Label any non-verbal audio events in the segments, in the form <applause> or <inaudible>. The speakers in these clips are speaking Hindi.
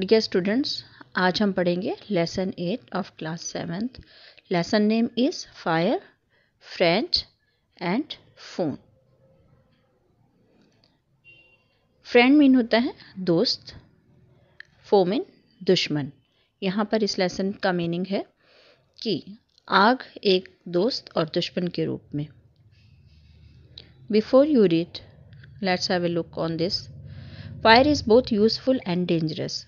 डियर स्टूडेंट्स आज हम पढ़ेंगे lesson eight of class seventh lesson name is fire friend and foe friend mean होता है दोस्त फो मीन दुश्मन यहाँ पर इस लेसन का मीनिंग है कि आग एक दोस्त और दुश्मन के रूप में before you read let's have a look on this fire is both useful and dangerous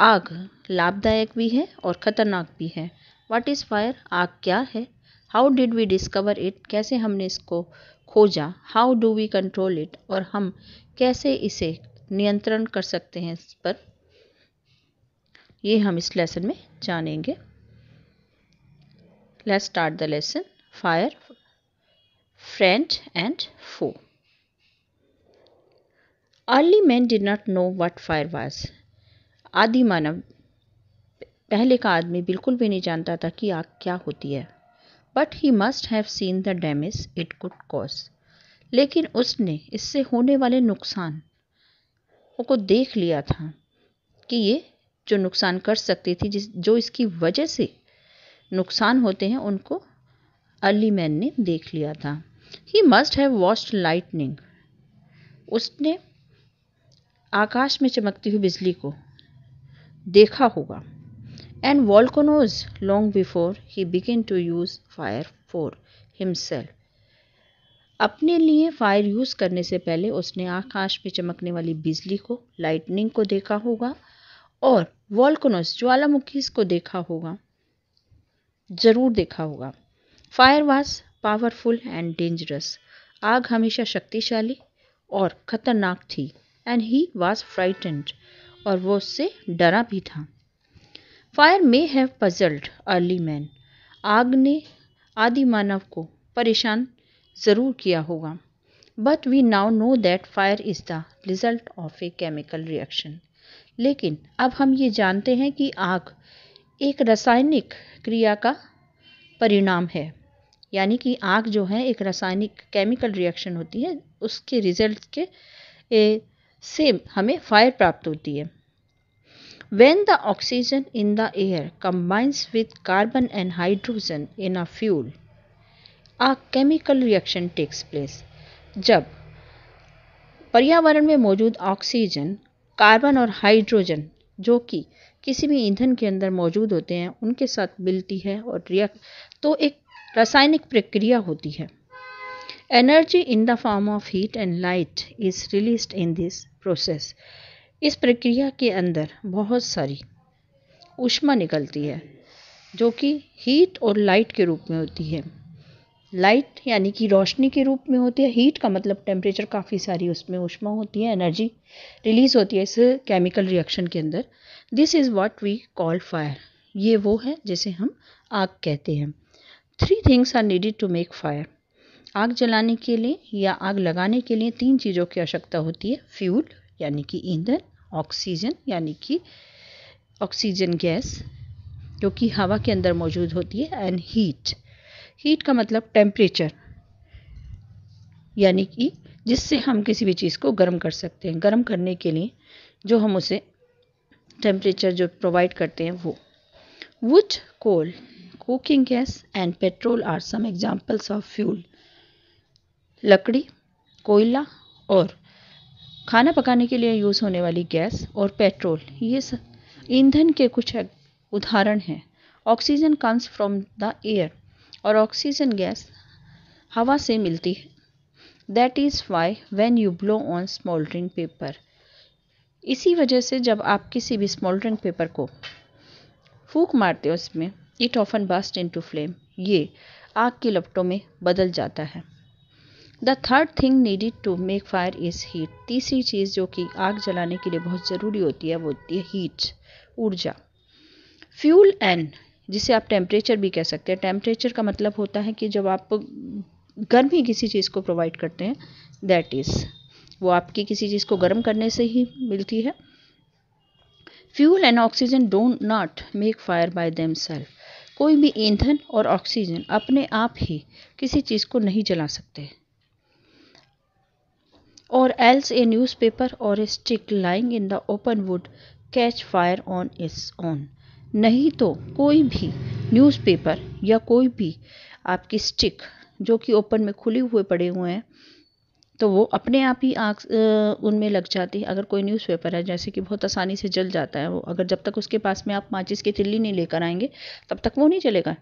आग लाभदायक भी है और ख़तरनाक भी है वाट इज़ फायर आग क्या है how did we discover it कैसे हमने इसको खोजा how do we control it और हम कैसे इसे नियंत्रण कर सकते हैं इस पर ये हम इस लेसन में जानेंगे let start the lesson fire friend and foe early man did not know what fire was आदि मानव पहले का आदमी बिल्कुल भी नहीं जानता था कि आग क्या होती है but he must have seen the damage it could cause लेकिन उसने इससे होने वाले नुकसान को देख लिया था कि ये जो नुकसान कर सकती थी जिस जो इसकी वजह से नुकसान होते हैं उनको अर्ली मैन ने देख लिया था he must have watched lightning उसने आकाश में चमकती हुई बिजली को देखा होगा and volcanoes long before he begin to use fire for himself अपने लिए फायर यूज़ करने से पहले उसने आकाश में चमकने वाली बिजली को लाइटनिंग को देखा होगा और वॉल्कोनस ज्वालामुखीज को देखा होगा ज़रूर देखा होगा fire was powerful and dangerous आग हमेशा शक्तिशाली और खतरनाक थी एंड ही वाज फ्राइटेंड और वो उससे डरा भी था fire may have puzzled early man आग ने आदि मानव को परेशान ज़रूर किया होगा but we now know that fire is the result of a chemical reaction लेकिन अब हम ये जानते हैं कि आग एक रासायनिक क्रिया का परिणाम है यानी कि आग जो है एक रासायनिक केमिकल रिएक्शन होती है उसके रिजल्ट के ए, से हमें फायर प्राप्त होती है When the oxygen in the air combines with carbon and hydrogen in a fuel, a chemical reaction takes place. जब पर्यावरण में मौजूद ऑक्सीजन कार्बन और हाइड्रोजन जो कि किसी भी ईंधन के अंदर मौजूद होते हैं उनके साथ मिलती है और रिएक्ट तो एक रासायनिक प्रक्रिया होती है energy in the form of heat and light is released in this process इस प्रक्रिया के अंदर बहुत सारी ऊष्मा निकलती है जो कि हीट और लाइट के रूप में होती है लाइट यानी कि रोशनी के रूप में होती है हीट का मतलब टेम्परेचर काफ़ी सारी उसमें ऊष्मा होती है एनर्जी रिलीज़ होती है इस केमिकल रिएक्शन के अंदर this is what we call fire ये वो है जिसे हम आग कहते हैं three things are needed to make fire आग जलाने के लिए या आग लगाने के लिए तीन चीज़ों की आवश्यकता होती है फ्यूल यानी कि ईंधन ऑक्सीजन यानी कि ऑक्सीजन गैस जो कि हवा के अंदर मौजूद होती है एंड हीट हीट का मतलब टेम्परेचर यानी कि जिससे हम किसी भी चीज़ को गर्म कर सकते हैं गर्म करने के लिए जो हम उसे टेम्परेचर जो प्रोवाइड करते हैं वो wood coal cooking gas and petrol are some examples of fuel लकड़ी कोयला और खाना पकाने के लिए यूज़ होने वाली गैस और पेट्रोल ये ईंधन के कुछ उदाहरण हैं oxygen comes from the air और ऑक्सीजन गैस हवा से मिलती है that is why when you blow on smouldering paper इसी वजह से जब आप किसी भी स्मोल्ड्रिंग पेपर को फूक मारते हो उसमें it often burst into flame ये आग की लपटों में बदल जाता है the third thing needed to make fire is heat तीसरी चीज़ जो कि आग जलाने के लिए बहुत ज़रूरी होती है वो होती है हीट ऊर्जा फ्यूल एंड जिसे आप टेम्परेचर भी कह सकते हैं टेम्परेचर का मतलब होता है कि जब आप गर्मी किसी चीज़ को प्रोवाइड करते हैं दैट इज़ वो आपकी किसी चीज़ को गर्म करने से ही मिलती है fuel and oxygen don't not make fire by themselves कोई भी ईंधन और ऑक्सीजन अपने आप ही किसी चीज़ को नहीं जला सकते or else a newspaper or a stick lying in the open would catch fire on its own. nahi to koi bhi newspaper ya koi bhi aapki stick जो कि ओपन में खुले हुए पड़े हुए हैं तो वो अपने आप ही आग उनमें लग जाती है अगर कोई न्यूज़पेपर है जैसे कि बहुत आसानी से जल जाता है वो अगर जब तक उसके पास में आप माचिस की तिल्ली नहीं लेकर आएंगे तब तक वो नहीं चलेगा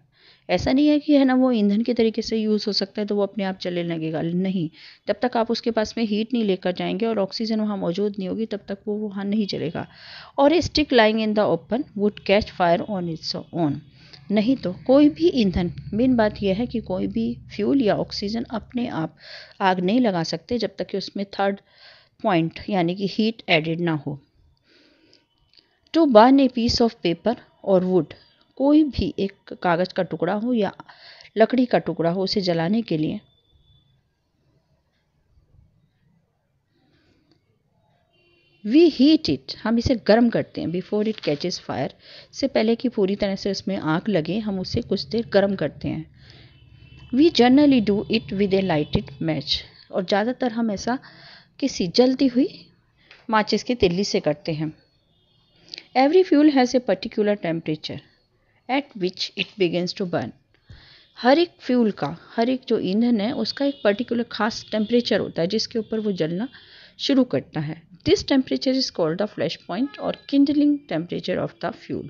ऐसा नहीं है कि है ना वो ईंधन के तरीके से यूज़ हो सकता है तो वो अपने आप चले लगेगा नहीं जब तक आप उसके पास में हीट नहीं लेकर जाएंगे और ऑक्सीजन वहाँ मौजूद नहीं होगी तब तक वो वहाँ नहीं चलेगा और a stick lying in the open would catch fire on its own नहीं तो कोई भी ईंधन मेन बात यह है कि कोई भी फ्यूल या ऑक्सीजन अपने आप आग नहीं लगा सकते जब तक कि उसमें थर्ड पॉइंट यानी कि हीट एडेड ना हो to burn a piece of paper और वुड कोई भी एक कागज़ का टुकड़ा हो या लकड़ी का टुकड़ा हो उसे जलाने के लिए वी हीट इट हम इसे गर्म करते हैं बिफोर इट कैचेस फायर से पहले कि पूरी तरह से उसमें आग लगे हम उसे कुछ देर गर्म करते हैं we generally do it with a lighted match और ज़्यादातर हम ऐसा किसी जलती हुई माचिस की तिल्ली से करते हैं every fuel has a particular temperature at which it begins to burn हर एक फ्यूल का हर एक जो ईंधन है उसका एक पर्टिकुलर खास टेम्परेचर होता है जिसके ऊपर वो जलना शुरू करता है this temperature is called the flash point और kindling temperature of the fuel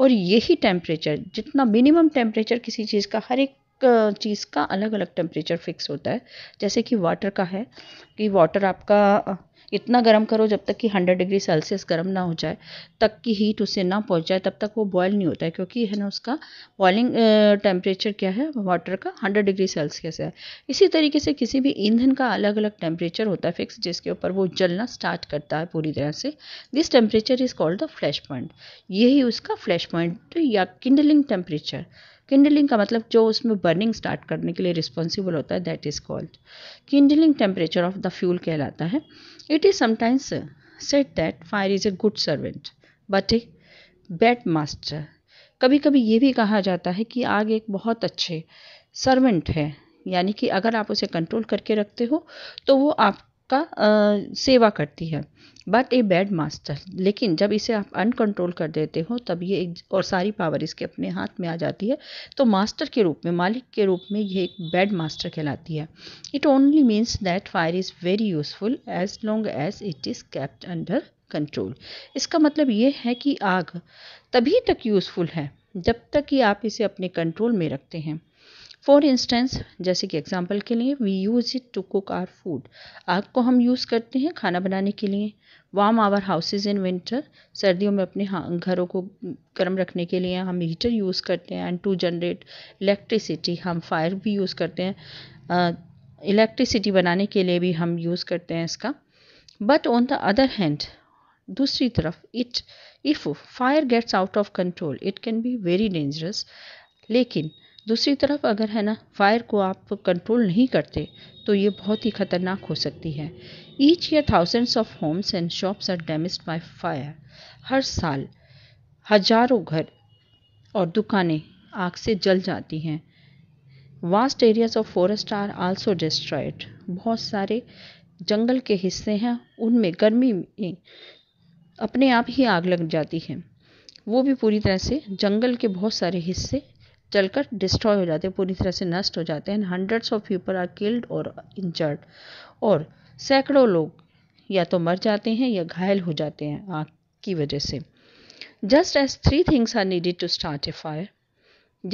और यही टेम्परेचर जितना मिनिमम टेम्परेचर किसी चीज़ का हर एक चीज़ का अलग अलग टेम्परेचर फिक्स होता है जैसे कि वाटर का है कि वाटर आपका इतना गर्म करो जब तक कि 100 डिग्री सेल्सियस गर्म ना हो जाए तक की हीट उसे ना पहुंच जाए तब तक वो बॉयल नहीं होता है क्योंकि है ना उसका बॉयलिंग टेम्परेचर क्या है वाटर का 100 डिग्री सेल्सियस है इसी तरीके से किसी भी ईंधन का अलग अलग टेम्परेचर होता है फिक्स जिसके ऊपर वो जलना स्टार्ट करता है पूरी तरह से this temperature is called the flash point यही उसका फ्लैश पॉइंट या किंडलिंग टेम्परेचर किंडलिंग का मतलब जो उसमें बर्निंग स्टार्ट करने के लिए रिस्पॉन्सिबल होता है that is called kindling temperature of the fuel कहलाता है It is sometimes uh, said that fire is a good servant but a bad master. कभी कभी ये भी कहा जाता है कि आग एक बहुत अच्छे सर्वेंट है यानी कि अगर आप उसे कंट्रोल करके रखते हो तो वो आप का सेवा करती है बट ए बैड मास्टर लेकिन जब इसे आप अनकंट्रोल कर देते हो तब ये एक और सारी पावर इसके अपने हाथ में आ जाती है तो मास्टर के रूप में मालिक के रूप में ये एक बैड मास्टर कहलाती है it only means that fire is very useful as long as it is kept under control इसका मतलब ये है कि आग तभी तक यूज़फुल है जब तक कि आप इसे अपने कंट्रोल में रखते हैं फॉर इंस्टेंस जैसे कि एग्जाम्पल के लिए we use it to cook our food आग को हम यूज़ करते हैं खाना बनाने के लिए warm our houses in winter सर्दियों में अपने घरों को गर्म रखने के लिए हम हीटर यूज़ करते हैं एंड टू जनरेट इलेक्ट्रिसिटी हम फायर भी यूज़ करते हैं इलेक्ट्रिसिटी बनाने के लिए भी हम यूज़ करते हैं इसका but on the other hand दूसरी तरफ it if fire gets out of control it can be very dangerous लेकिन दूसरी तरफ अगर है ना फायर को आप कंट्रोल नहीं करते तो ये बहुत ही खतरनाक हो सकती है each year thousands of homes and shops are damage by fire हर साल हजारों घर और दुकानें आग से जल जाती हैं vast areas of forest are also destroyed बहुत सारे जंगल के हिस्से हैं उनमें गर्मी में अपने आप ही आग लग जाती है वो भी पूरी तरह से जंगल के बहुत सारे हिस्से जलकर डिस्ट्रॉय हो जाते हैं पूरी तरह से नष्ट हो जाते हैं hundreds of people are killed और इंजर्ड और सैकड़ों लोग या तो मर जाते हैं या घायल हो जाते हैं आग की वजह से just as three things are needed to start a fire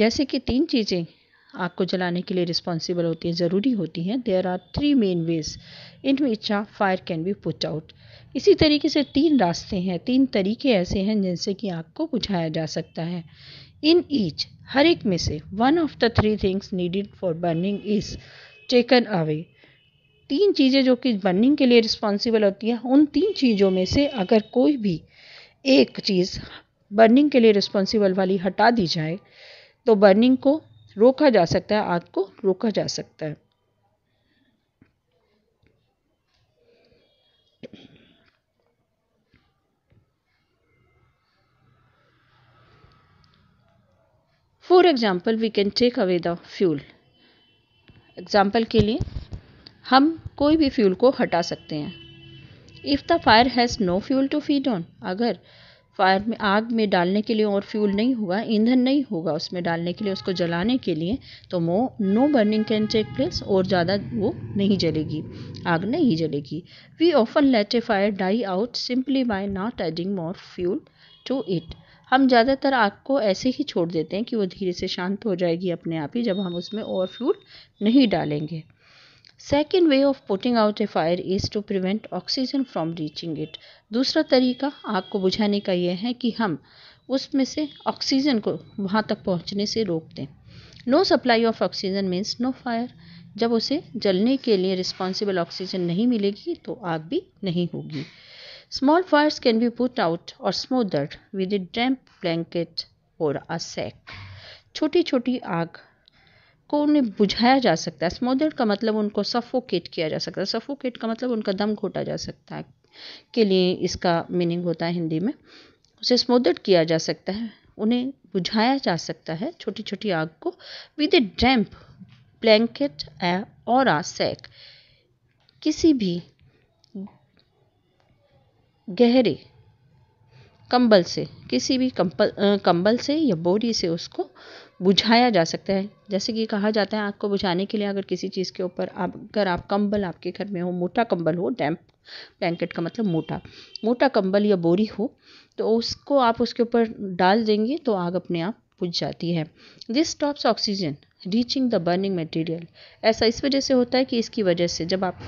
जैसे कि तीन चीज़ें आग को जलाने के लिए रिस्पॉन्सिबल होती हैं ज़रूरी होती हैं there are three main ways in which a fire can be put out इसी तरीके से तीन रास्ते हैं तीन तरीके ऐसे हैं जिनसे कि आग को बुझाया जा सकता है इन ईच हर एक में से one of the three things needed for burning is taken away तीन चीज़ें जो कि बर्निंग के लिए रिस्पॉन्सिबल होती हैं उन तीन चीज़ों में से अगर कोई भी एक चीज़ बर्निंग के लिए रिस्पॉन्सिबल वाली हटा दी जाए तो बर्निंग को रोका जा सकता है आग को रोका जा सकता है for example we can take away the fuel example के लिए हम कोई भी फ्यूल को हटा सकते हैं if the fire has no fuel to feed on अगर फायर में आग में डालने के लिए और फ्यूल नहीं होगा ईंधन नहीं होगा उसमें डालने के लिए उसको जलाने के लिए तो मो no burning can take place और ज़्यादा वो नहीं जलेगी आग नहीं जलेगी we often let a fire die out simply by not adding more fuel to it हम ज़्यादातर आग को ऐसे ही छोड़ देते हैं कि वो धीरे से शांत हो जाएगी अपने आप ही जब हम उसमें और फ्यूल नहीं डालेंगे second way of putting out a fire is to prevent oxygen from reaching it दूसरा तरीका आग को बुझाने का यह है कि हम उसमें से ऑक्सीजन को वहाँ तक पहुँचने से रोक दें no supply of oxygen means no fire जब उसे जलने के लिए रिस्पॉन्सिबल ऑक्सीजन नहीं मिलेगी तो आग भी नहीं होगी Small fires can be put out or smothered with a damp blanket or a sack. छोटी छोटी आग को उन्हें बुझाया जा सकता है स्मोदर का मतलब उनको सफोकेट किया जा सकता है सफोकेट का मतलब उनका दम घोटा जा सकता है के लिए इसका मीनिंग होता है हिंदी में उसे स्मोदर किया जा सकता है उन्हें बुझाया जा सकता है छोटी छोटी आग को विद ए डैम्प ब्लैंकेट और आ सैक किसी भी गहरे कंबल से किसी भी कंबल कंबल से या बोरी से उसको बुझाया जा सकता है जैसे कि कहा जाता है आग को बुझाने के लिए अगर किसी चीज़ के ऊपर आप अगर आप कंबल आपके घर में हो मोटा कंबल हो डैम्प ब्लैंकेट का मतलब मोटा मोटा कंबल या बोरी हो तो उसको आप उसके ऊपर डाल देंगे तो आग अपने आप बुझ जाती है this stops oxygen reaching the burning material ऐसा इस वजह से होता है कि इसकी वजह से जब आप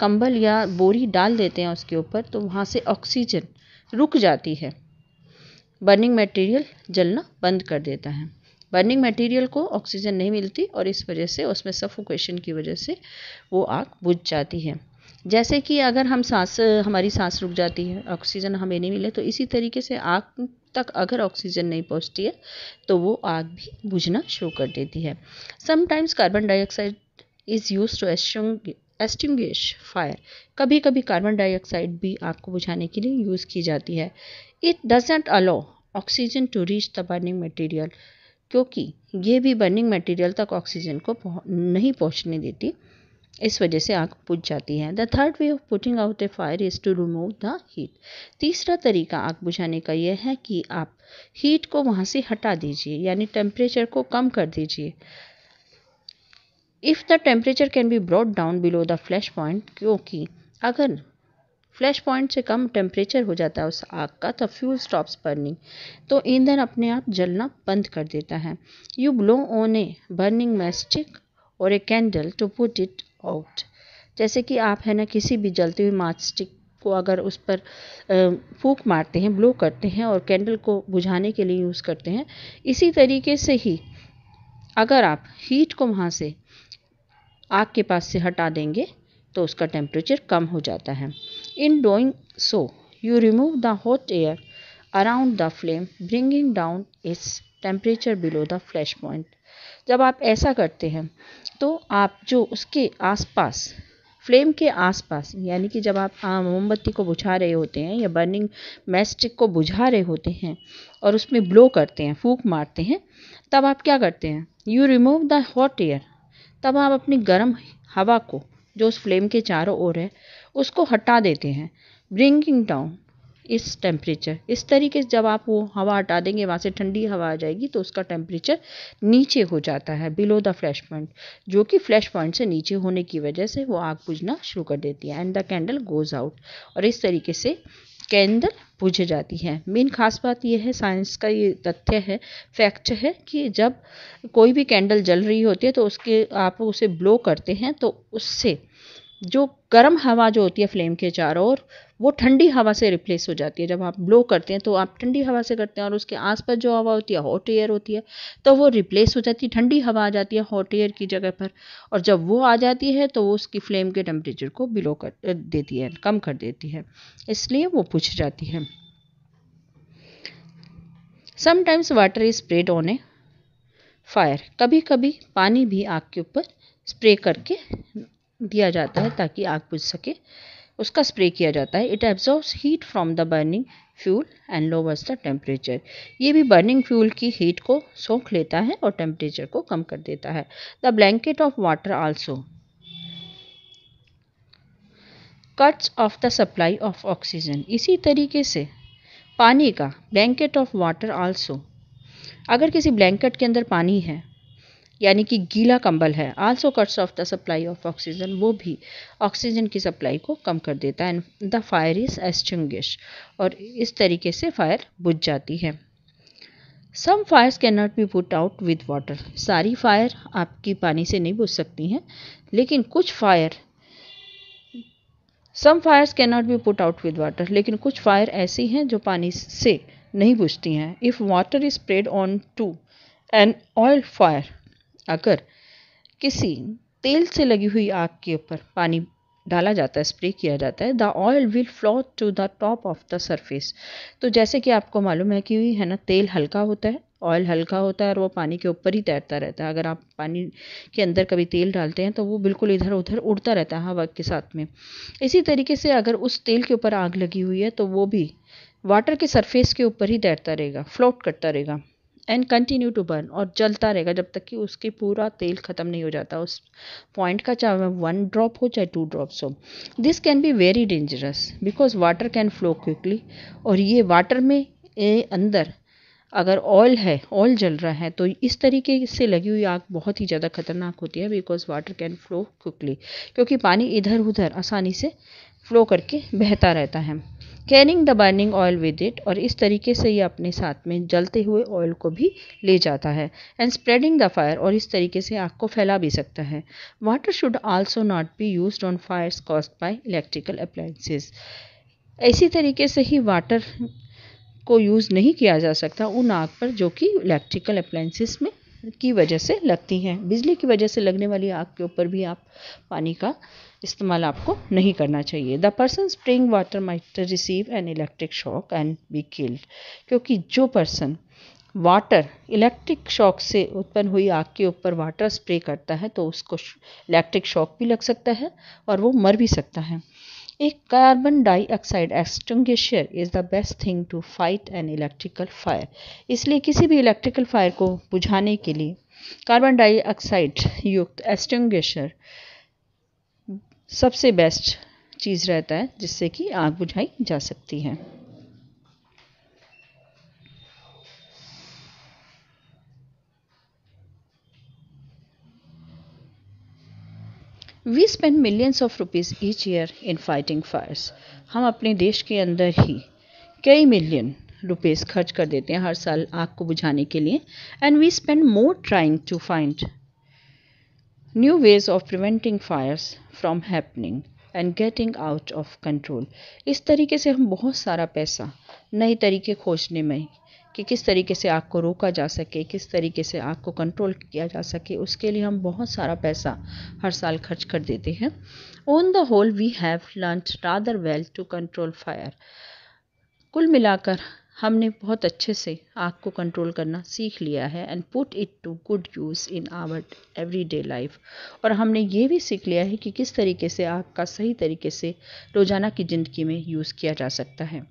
कंबल या बोरी डाल देते हैं उसके ऊपर तो वहाँ से ऑक्सीजन रुक जाती है बर्निंग मटेरियल जलना बंद कर देता है बर्निंग मटेरियल को ऑक्सीजन नहीं मिलती और इस वजह से उसमें सफोकेशन की वजह से वो आग बुझ जाती है जैसे कि अगर हम सांस हमारी सांस रुक जाती है ऑक्सीजन हमें नहीं मिले तो इसी तरीके से आग तक अगर ऑक्सीजन नहीं पहुंचती है तो वो आग भी बुझना शुरू कर देती है sometimes carbon dioxide is use to extinguish fire कभी कभी कार्बन डाइऑक्साइड भी आग को बुझाने के लिए यूज़ की जाती है it doesn't allow oxygen to reach the burning material क्योंकि ये भी बर्निंग मटेरियल तक ऑक्सीजन को नहीं पहुंचने देती इस वजह से आग बुझ जाती है the third way of putting out a fire is to remove the heat तीसरा तरीका आग बुझाने का यह है कि आप हीट को वहाँ से हटा दीजिए यानी टेम्परेचर को कम कर दीजिए if the temperature can be brought down below the flash point क्योंकि अगर फ्लैश पॉइंट से कम टेम्परेचर हो जाता है उस आग का तो फ्यूल स्टॉप्स बर्निंग तो ईंधन अपने आप जलना बंद कर देता है you blow on a burning matchstick और एक candle to put it out जैसे कि आप है ना किसी भी जलती हुई माच स्टिक को अगर उस पर फूक मारते हैं ब्लो करते हैं और कैंडल को बुझाने के लिए यूज़ करते हैं इसी तरीके से ही अगर आप हीट को वहाँ से आग के पास से हटा देंगे तो उसका टेम्परेचर कम हो जाता है in doing so you remove the hot air around the flame bringing down its temperature below the flash point जब आप ऐसा करते हैं तो आप जो उसके आसपास फ्लेम के आसपास यानी कि जब आप मोमबत्ती को बुझा रहे होते हैं या बर्निंग मैस्टिक को बुझा रहे होते हैं और उसमें ब्लो करते हैं फूक मारते हैं तब आप क्या करते हैं you remove the hot air तब आप अपनी गर्म हवा को जो उस फ्लेम के चारों ओर है उसको हटा देते हैं ब्रिंकिंग डाउन इस टेम्परेचर इस तरीके से जब आप वो हवा हटा देंगे वहाँ से ठंडी हवा आ जाएगी तो उसका टेम्परेचर नीचे हो जाता है बिलो द फ्लैश पॉइंट जो कि फ्लैश पॉइंट से नीचे होने की वजह से वो आग बुझना शुरू कर देती है and the candle goes out और इस तरीके से कैंडल बुझ जाती है मेन खास बात यह है साइंस का ये तथ्य है फैक्ट है कि जब कोई भी कैंडल जल रही होती है तो उसके आप उसे ब्लो करते हैं तो उससे जो गर्म हवा जो होती है फ्लेम के चारों ओर वो ठंडी हवा से रिप्लेस हो जाती है जब आप ब्लो करते हैं तो आप ठंडी हवा से करते हैं और उसके आसपास जो हवा होती है हॉट एयर होती है तो वो रिप्लेस हो जाती है ठंडी हवा आ जाती है हॉट एयर की जगह पर और जब वो आ जाती है तो वो उसकी फ्लेम के टेम्परेचर को बिलो कर देती है कम कर देती है इसलिए वो पूछ जाती है sometimes water is spread on a fire कभी कभी पानी भी आग के ऊपर स्प्रे करके दिया जाता है ताकि आग बुझ सके उसका स्प्रे किया जाता है it absorb heat from the burning fuel and lowers the temperature ये भी बर्निंग फ्यूल की हीट को सोख लेता है और टेम्परेचर को कम कर देता है the blanket of water also cuts off the supply of oxygen इसी तरीके से पानी का ब्लैंकेट ऑफ वाटर आल्सो अगर किसी ब्लैंकेट के अंदर पानी है यानी कि गीला कंबल है also cuts off the supply of oxygen वो भी ऑक्सीजन की सप्लाई को कम कर देता है and the fire is extinguish और इस तरीके से फायर बुझ जाती है some fires can not be put out with water सारी फायर आपकी पानी से नहीं बुझ सकती हैं लेकिन कुछ fire some fires can not be put out with water लेकिन कुछ फायर ऐसी हैं जो पानी से नहीं बुझती हैं if water is spread on to an oil fire अगर किसी तेल से लगी हुई आग के ऊपर पानी डाला जाता है स्प्रे किया जाता है the oil will flow to the top of the surface तो जैसे कि आपको मालूम है कि है ना तेल हल्का होता है ऑयल हल्का होता है और वो पानी के ऊपर ही तैरता रहता है अगर आप पानी के अंदर कभी तेल डालते हैं तो वो बिल्कुल इधर उधर उड़ता रहता है हवा के साथ में इसी तरीके से अगर उस तेल के ऊपर आग लगी हुई है तो वो भी वाटर के सरफेस के ऊपर ही तैरता रहेगा फ्लोट करता रहेगा एंड कंटिन्यू टू बर्न और जलता रहेगा जब तक कि उसके पूरा तेल ख़त्म नहीं हो जाता उस पॉइंट का चाहे वन ड्रॉप हो चाहे टू ड्रॉप्स हो this can be very dangerous because water can flow quickly और ये वाटर में ए, अंदर अगर ऑयल है ऑयल जल रहा है तो इस तरीके से लगी हुई आग बहुत ही ज़्यादा खतरनाक होती है because water can flow quickly क्योंकि पानी इधर उधर आसानी से फ्लो करके बहता रहता है carrying the burning oil with it और इस तरीके से ये अपने साथ में जलते हुए ऑयल को भी ले जाता है एंड स्प्रेडिंग द फायर और इस तरीके से आग को फैला भी सकता है water should also not be use on fire caused by electrical appliances ऐसी तरीके से ही वाटर को यूज़ नहीं किया जा सकता उन आग पर जो कि इलेक्ट्रिकल अप्लाइंसिस में की वजह से लगती हैं बिजली की वजह से लगने वाली आग के ऊपर भी आप पानी का इस्तेमाल आपको नहीं करना चाहिए the person spraying water might receive an electric shock and be killed क्योंकि जो पर्सन वाटर इलेक्ट्रिक शॉक से उत्पन्न हुई आग के ऊपर वाटर स्प्रे करता है तो उसको इलेक्ट्रिक शॉक भी लग सकता है और वो मर भी सकता है एक carbon dioxide extinguisher is the best thing to fight an electrical fire इसलिए किसी भी इलेक्ट्रिकल फायर को बुझाने के लिए कार्बन डाइऑक्साइड युक्त एक्सटिंग्विशर सबसे बेस्ट चीज़ रहता है जिससे कि आग बुझाई जा सकती है we spend millions of rupees each year in fighting fires हम अपने देश के अंदर ही कई मिलियन रुपीज़ खर्च कर देते हैं हर साल आग को बुझाने के लिए and we spend more trying to find new ways of preventing fires from happening and getting out of control इस तरीके से हम बहुत सारा पैसा नए तरीके खोजने में कि किस तरीके से आग को रोका जा सके किस तरीके से आग को कंट्रोल किया जा सके उसके लिए हम बहुत सारा पैसा हर साल खर्च कर देते हैं on the whole we have learn rather well to control fire कुल मिलाकर हमने बहुत अच्छे से आग को कंट्रोल करना सीख लिया है and put it to good use in our every day life और हमने ये भी सीख लिया है कि किस तरीके से आग का सही तरीके से रोज़ाना की ज़िंदगी में यूज़ किया जा सकता है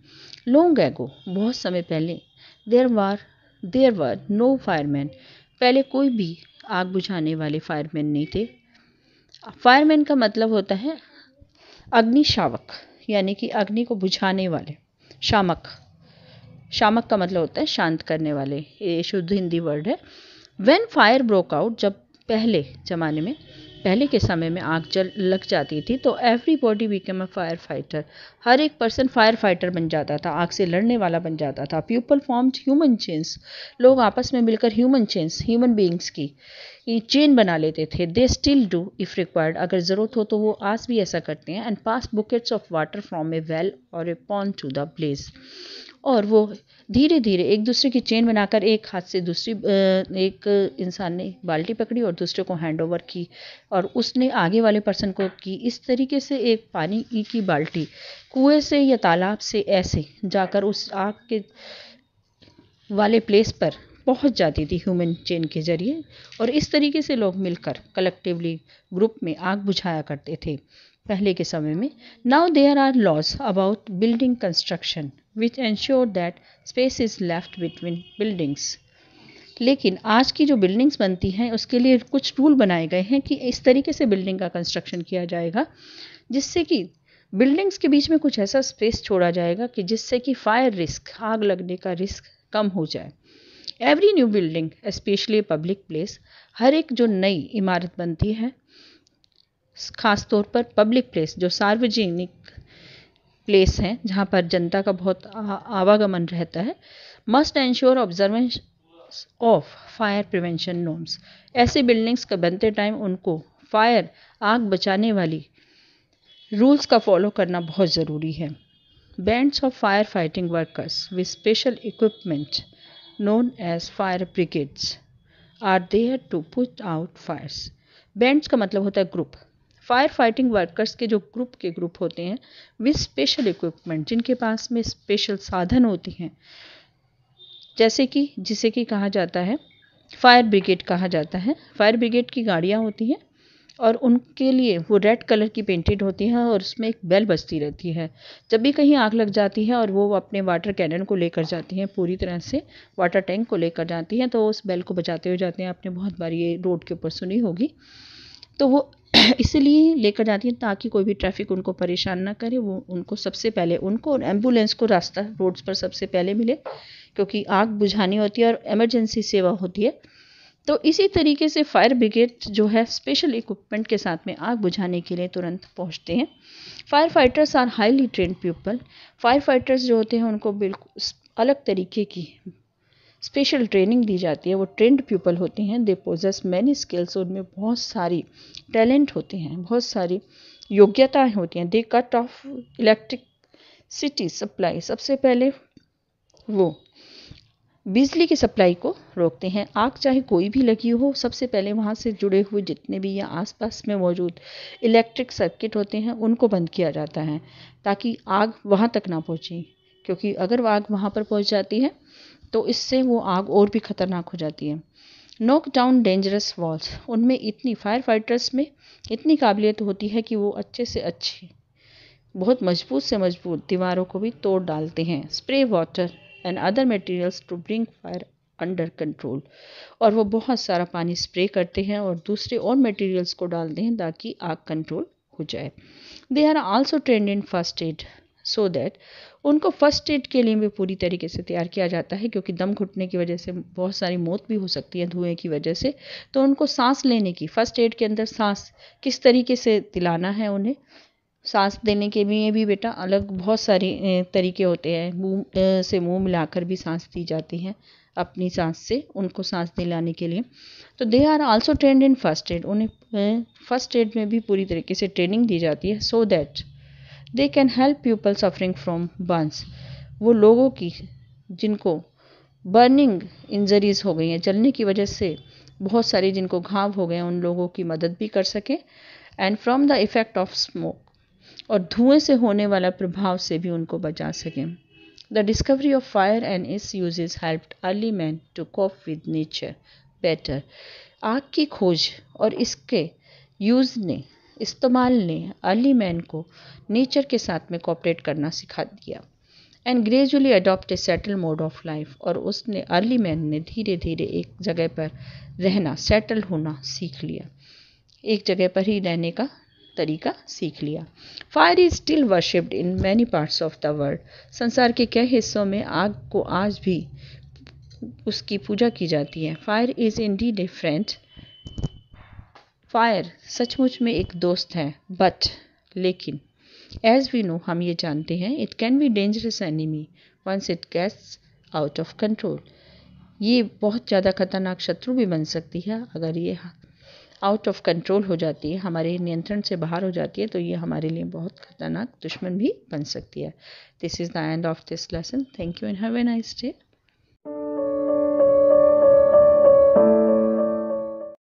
लोंग एगो बहुत समय पहले देर वार देर वर नो फायरमैन पहले कोई भी आग बुझाने वाले फायरमैन नहीं थे फायरमैन का मतलब होता है अग्निशावक यानी कि अग्नि को बुझाने वाले शामक शामक का मतलब होता है शांत करने वाले ये शुद्ध हिंदी वर्ड है वेन फायर ब्रोक आउट जब पहले ज़माने में पहले के समय में आग जल लग जाती थी तो everybody became a fire fighter हर एक पर्सन फायर फाइटर बन जाता था आग से लड़ने वाला बन जाता था पीपल फॉर्म ह्यूमन चेंस लोग आपस में मिलकर ह्यूमन चेंस ह्यूमन बींग्स की चेन बना लेते थे they still do if required अगर ज़रूरत हो तो वो आज भी ऐसा करते हैं and pass buckets of water from a well or a pond to the place और वो धीरे धीरे एक दूसरे की चेन बनाकर एक हाथ से दूसरी एक इंसान ने बाल्टी पकड़ी और दूसरे को हैंड ओवर की और उसने आगे वाले पर्सन को की इस तरीके से एक पानी की बाल्टी कुएं से या तालाब से ऐसे जाकर उस आग के वाले प्लेस पर पहुंच जाती थी ह्यूमन चेन के जरिए और इस तरीके से लोग मिलकर कलेक्टिवली ग्रुप में आग बुझाया करते थे पहले के समय में now there are laws about building construction which ensure that space is left between buildings लेकिन आज की जो बिल्डिंग्स बनती हैं उसके लिए कुछ रूल बनाए गए हैं कि इस तरीके से बिल्डिंग का कंस्ट्रक्शन किया जाएगा जिससे कि बिल्डिंग्स के बीच में कुछ ऐसा स्पेस छोड़ा जाएगा कि जिससे कि फायर रिस्क आग लगने का रिस्क कम हो जाए every new building specially public place हर एक जो नई इमारत बनती है ख़ास तौर पर पब्लिक प्लेस जो सार्वजनिक प्लेस हैं जहाँ पर जनता का बहुत आवागमन रहता है must ensure observance of fire prevention norms ऐसे बिल्डिंग्स का बनते टाइम उनको फायर आग बचाने वाली रूल्स का फॉलो करना बहुत ज़रूरी है bands of fire fighting workers with special equipment known as fire brigades are there to put out fires bands का मतलब होता है ग्रुप फायर फाइटिंग वर्कर्स के जो ग्रुप के ग्रुप होते हैं विथ स्पेशल इक्विपमेंट जिनके पास में स्पेशल साधन होते हैं जैसे कि जिसे कि कहा जाता है फायर ब्रिगेड कहा जाता है फायर ब्रिगेड की गाड़ियाँ होती हैं और उनके लिए वो रेड कलर की पेंटेड होती हैं और उसमें एक बेल बजती रहती है जब भी कहीं आग लग जाती है और वो अपने वाटर कैनन को लेकर जाती हैं पूरी तरह से वाटर टैंक को लेकर जाती हैं तो उस बेल को बजाते हुए जाते हैं आपने बहुत बार ये रोड के ऊपर सुनी होगी तो वो <clears throat> इसलिए लेकर जाती हैं ताकि कोई भी ट्रैफिक उनको परेशान ना करे वो उनको सबसे पहले उनको और एम्बुलेंस को रास्ता रोड्स पर सबसे पहले मिले क्योंकि आग बुझानी होती है और एमरजेंसी सेवा होती है तो इसी तरीके से फायर ब्रिगेड जो है स्पेशल इक्विपमेंट के साथ में आग बुझाने के लिए तुरंत पहुंचते हैं fire fighters are highly trained people fire fighters जो होते हैं उनको बिल्कुल अलग तरीके की स्पेशल ट्रेनिंग दी जाती है वो ट्रेंड पीपल होते हैं दे पोजेस मैनी स्किल्स उनमें बहुत सारी टैलेंट होते हैं बहुत सारी योग्यताएं होती हैं they cut off electricity supply सबसे पहले वो बिजली की सप्लाई को रोकते हैं आग चाहे कोई भी लगी हो सबसे पहले वहाँ से जुड़े हुए जितने भी या आसपास में मौजूद इलेक्ट्रिक सर्किट होते हैं उनको बंद किया जाता है ताकि आग वहाँ तक ना पहुँचे क्योंकि अगर आग वहाँ पर पहुँच जाती है तो इससे वो आग और भी ख़तरनाक हो जाती है नॉक डाउन डेंजरस वॉल्स उनमें इतनी फायर फाइटर्स में इतनी काबिलियत होती है कि वो अच्छे से अच्छी बहुत मजबूत से मजबूत दीवारों को भी तोड़ डालते हैं spray water and other materials to bring fire under control और वो बहुत सारा पानी स्प्रे करते हैं और दूसरे और मटेरियल्स को डालते हैं ताकि आग कंट्रोल हो जाए they are also trained in first aid so that उनको फर्स्ट एड के लिए भी पूरी तरीके से तैयार किया जाता है क्योंकि दम घुटने की वजह से बहुत सारी मौत भी हो सकती है धुएं की वजह से तो उनको सांस लेने की फर्स्ट एड के अंदर सांस किस तरीके से दिलाना है उन्हें सांस देने के लिए भी बेटा अलग बहुत सारे तरीके होते हैं मुंह से मुंह मिलाकर भी सांस दी जाती है अपनी सांस से उनको सांस दिलाने के लिए तो they are also trained in first aid उन्हें फर्स्ट एड में भी पूरी तरीके से ट्रेनिंग दी जाती है so so that they can help people suffering from burns वो लोगों की जिनको बर्निंग इंजरीज हो गई हैं जलने की वजह से बहुत सारी जिनको घाव हो गए हैं उन लोगों की मदद भी कर सकें and from the effect of smoke और धुएं से होने वाला प्रभाव से भी उनको बचा सकें the discovery of fire and use is helped early man to cope with nature better आग की खोज और इसके यूज़ ने इस्तेमाल ने अर्ली मैन को नेचर के साथ में कॉपरेट करना सिखा दिया and gradually adopt a settle mode of life और उसने अर्ली मैन ने धीरे धीरे एक जगह पर रहना सेटल होना सीख लिया एक जगह पर ही रहने का तरीका सीख लिया fire is still worshipped in many parts of the world संसार के कई हिस्सों में आग को आज भी उसकी पूजा की जाती है fire is indeed a friend fire सचमुच में एक दोस्त है बट लेकिन एज वी नो हम ये जानते हैं it can be dangerous enemy once it gets out of control ये बहुत ज़्यादा खतरनाक शत्रु भी बन सकती है अगर ये आउट ऑफ कंट्रोल हो जाती है हमारे नियंत्रण से बाहर हो जाती है तो ये हमारे लिए बहुत खतरनाक दुश्मन भी बन सकती है this is the end of this lesson thank you and have a nice day